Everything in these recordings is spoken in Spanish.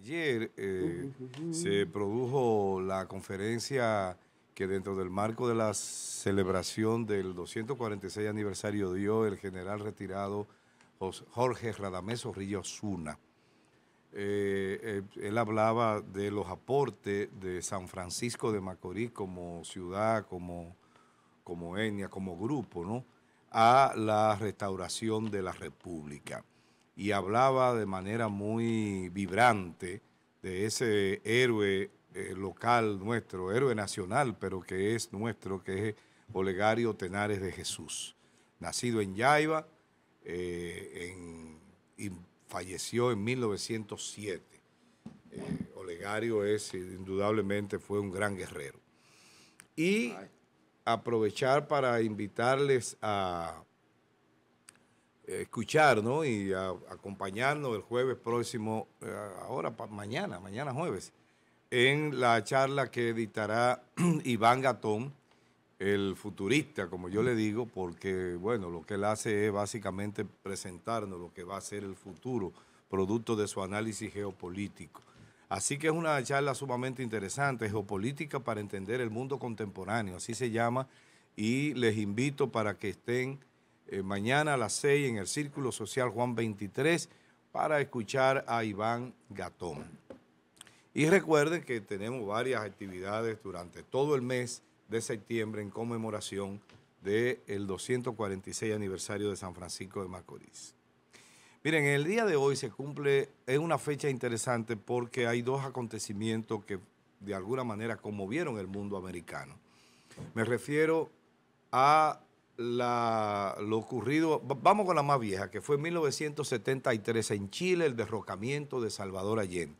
Ayer eh, se produjo la conferencia que dentro del marco de la celebración del 246 aniversario dio el general retirado Jorge Radamés Orrillo Osuna. Eh, eh, él hablaba de los aportes de San Francisco de Macorís como ciudad, como, como etnia, como grupo, ¿no? a la restauración de la República y hablaba de manera muy vibrante de ese héroe eh, local nuestro, héroe nacional, pero que es nuestro, que es Olegario Tenares de Jesús. Nacido en Yaiba, eh, y falleció en 1907. Eh, Olegario es, indudablemente, fue un gran guerrero. Y aprovechar para invitarles a escuchar ¿no? y acompañarnos el jueves próximo, eh, ahora mañana, mañana jueves, en la charla que editará Iván Gatón, el futurista, como yo le digo, porque bueno, lo que él hace es básicamente presentarnos lo que va a ser el futuro, producto de su análisis geopolítico. Así que es una charla sumamente interesante, geopolítica para entender el mundo contemporáneo, así se llama, y les invito para que estén eh, mañana a las 6 en el Círculo Social Juan 23 para escuchar a Iván Gatón. Y recuerden que tenemos varias actividades durante todo el mes de septiembre en conmemoración del 246 aniversario de San Francisco de Macorís. Miren, el día de hoy se cumple, es una fecha interesante porque hay dos acontecimientos que de alguna manera conmovieron el mundo americano. Me refiero a la, lo ocurrido, vamos con la más vieja, que fue en 1973 en Chile, el derrocamiento de Salvador Allende.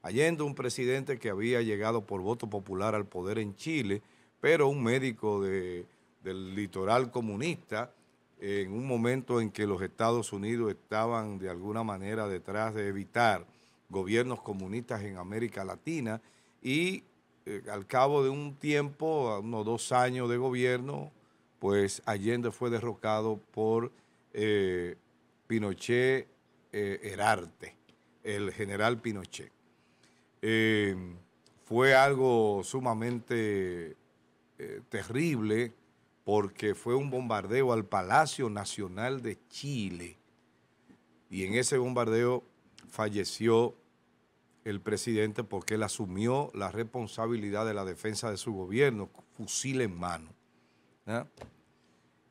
Allende, un presidente que había llegado por voto popular al poder en Chile, pero un médico del litoral comunista, en un momento en que los Estados Unidos estaban de alguna manera detrás de evitar gobiernos comunistas en América Latina y eh, al cabo de un tiempo, unos dos años de gobierno, pues Allende fue derrocado por eh, Pinochet eh, Herarte, el general Pinochet. Eh, fue algo sumamente terrible porque fue un bombardeo al Palacio Nacional de Chile y en ese bombardeo falleció el presidente porque él asumió la responsabilidad de la defensa de su gobierno, fusil en mano. ¿Ah?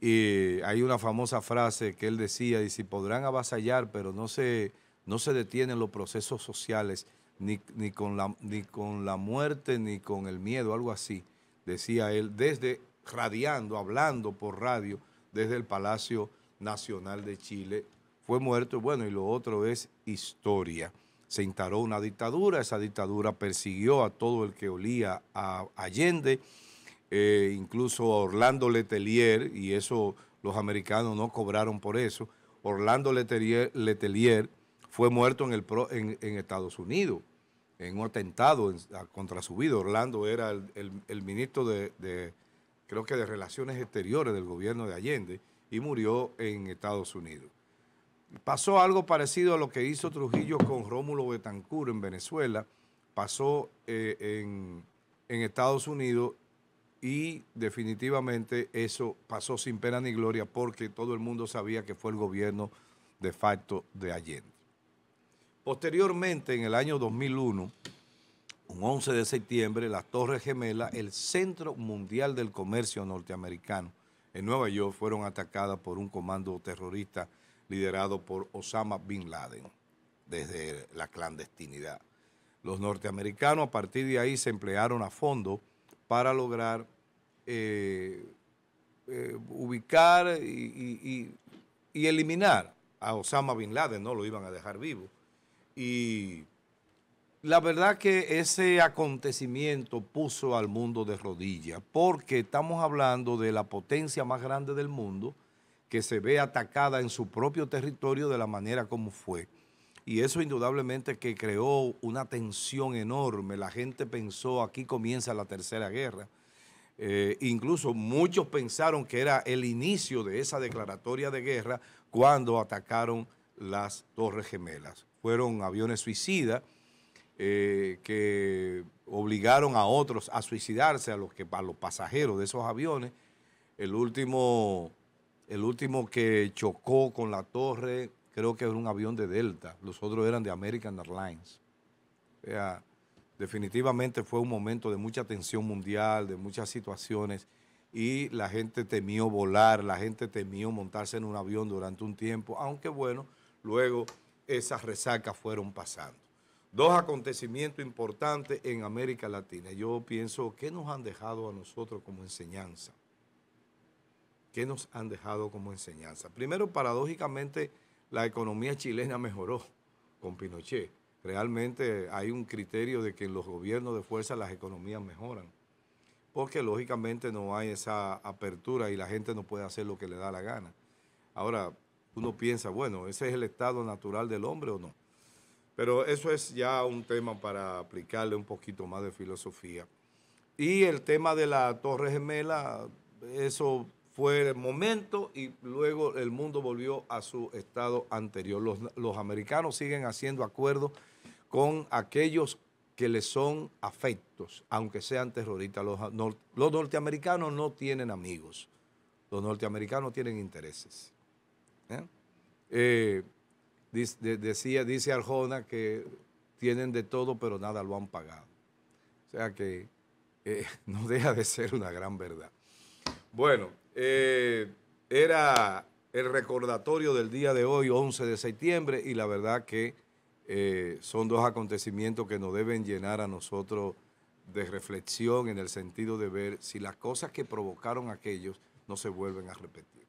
Y hay una famosa frase que él decía, y si podrán avasallar, pero no se, no se detienen los procesos sociales, ni, con la, ni con la muerte, ni con el miedo, algo así, decía él, desde radiando, hablando por radio, desde el Palacio Nacional de Chile. Fue muerto, bueno, y lo otro es historia. Se instaló una dictadura, esa dictadura persiguió a todo el que olía a Allende, eh, incluso Orlando Letelier, y eso los americanos no cobraron por eso, Orlando Letelier, fue muerto en, Estados Unidos, en un atentado contra su vida. Orlando era el, ministro de, creo que de Relaciones Exteriores del gobierno de Allende, y murió en Estados Unidos. Pasó algo parecido a lo que hizo Trujillo con Rómulo Betancur en Venezuela, pasó eh, en Estados Unidos y definitivamente eso pasó sin pena ni gloria porque todo el mundo sabía que fue el gobierno de facto de Allende. Posteriormente, en el año 2001, un 11 de septiembre, las Torres Gemelas, el Centro Mundial del Comercio norteamericano en Nueva York, fueron atacadas por un comando terrorista liderado por Osama Bin Laden desde la clandestinidad. Los norteamericanos a partir de ahí se emplearon a fondo para lograr eh, eh, ubicar y, y, eliminar a Osama Bin Laden, no lo iban a dejar vivo. Y la verdad que ese acontecimiento puso al mundo de rodillas, porque estamos hablando de la potencia más grande del mundo que se ve atacada en su propio territorio de la manera como fue. Y eso indudablemente que creó una tensión enorme. La gente pensó, aquí comienza la tercera guerra. Eh, incluso muchos pensaron que era el inicio de esa declaratoria de guerra cuando atacaron las Torres Gemelas. Fueron aviones suicidas eh, que obligaron a otros a suicidarse, a los, que, los pasajeros de esos aviones. El último, el último que chocó con la torre creo que era un avión de Delta, los otros eran de American Airlines. O Definitivamente fue un momento de mucha tensión mundial, de muchas situaciones, y la gente temió volar, la gente temió montarse en un avión durante un tiempo, aunque bueno, luego esas resacas fueron pasando. Dos acontecimientos importantes en América Latina. Yo pienso, ¿qué nos han dejado a nosotros como enseñanza? ¿Qué nos han dejado como enseñanza? Primero, paradójicamente, la economía chilena mejoró con Pinochet Realmente hay un criterio de que en los gobiernos de fuerza las economías mejoran, porque lógicamente no hay esa apertura y la gente no puede hacer lo que le da la gana. Ahora, uno piensa, bueno, ¿ese es el estado natural del hombre o no? Pero eso es ya un tema para aplicarle un poquito más de filosofía. Y el tema de la Torre Gemela, eso fue el momento y luego el mundo volvió a su estado anterior. Los, americanos siguen haciendo acuerdos con aquellos que les son afectos, aunque sean terroristas. Los, norteamericanos no tienen amigos, los norteamericanos tienen intereses. ¿eh? Eh, dice, decía, dice Arjona que tienen de todo, pero nada lo han pagado. O sea que eh, no deja de ser una gran verdad. Bueno, era el recordatorio del día de hoy, 11 de septiembre, y la verdad que eh, son dos acontecimientos que nos deben llenar a nosotros de reflexión en el sentido de ver si las cosas que provocaron aquellos no se vuelven a repetir.